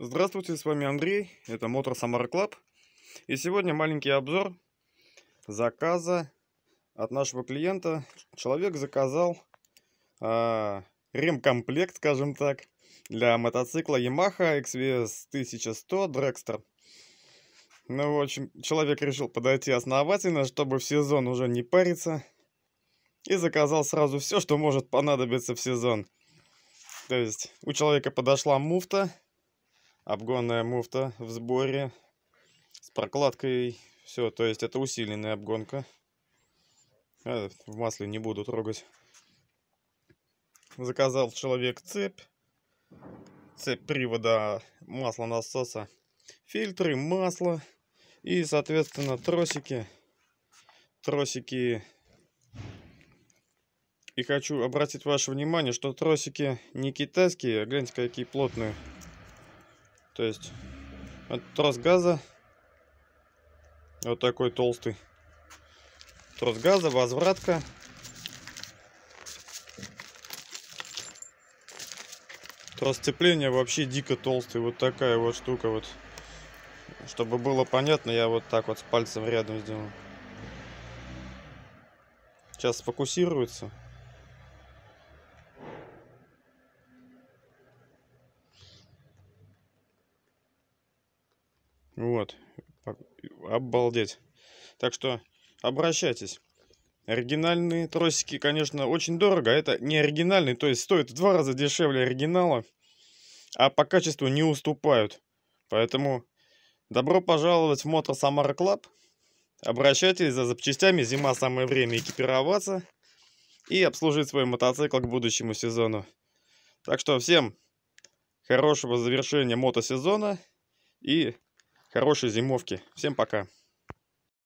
Здравствуйте, с вами Андрей, это Motor Samara Club. И сегодня маленький обзор заказа от нашего клиента. Человек заказал э, ремкомплект, скажем так, для мотоцикла Yamaha XVS 1100 Dragster. Ну, в общем, человек решил подойти основательно, чтобы в сезон уже не париться. И заказал сразу все, что может понадобиться в сезон. То есть у человека подошла муфта, обгонная муфта в сборе с прокладкой. Все, то есть это усиленная обгонка. Э, в масле не буду трогать. Заказал человек цепь. Цепь привода масла насоса. Фильтры, масло и, соответственно, тросики. Тросики. И хочу обратить ваше внимание, что тросики не китайские, а гляньте, какие плотные. То есть трос газа, вот такой толстый, трос газа, возвратка. Трос сцепления вообще дико толстый, вот такая вот штука вот. Чтобы было понятно, я вот так вот с пальцем рядом сделал. Сейчас сфокусируется. Вот. Обалдеть. Так что обращайтесь. Оригинальные тросики, конечно, очень дорого. А это не оригинальный, то есть стоит в два раза дешевле оригинала. А по качеству не уступают. Поэтому добро пожаловать в Motor Samara Club. Обращайтесь за запчастями. Зима самое время экипироваться. И обслужить свой мотоцикл к будущему сезону. Так что всем хорошего завершения мотосезона. И хорошей зимовки. Всем пока.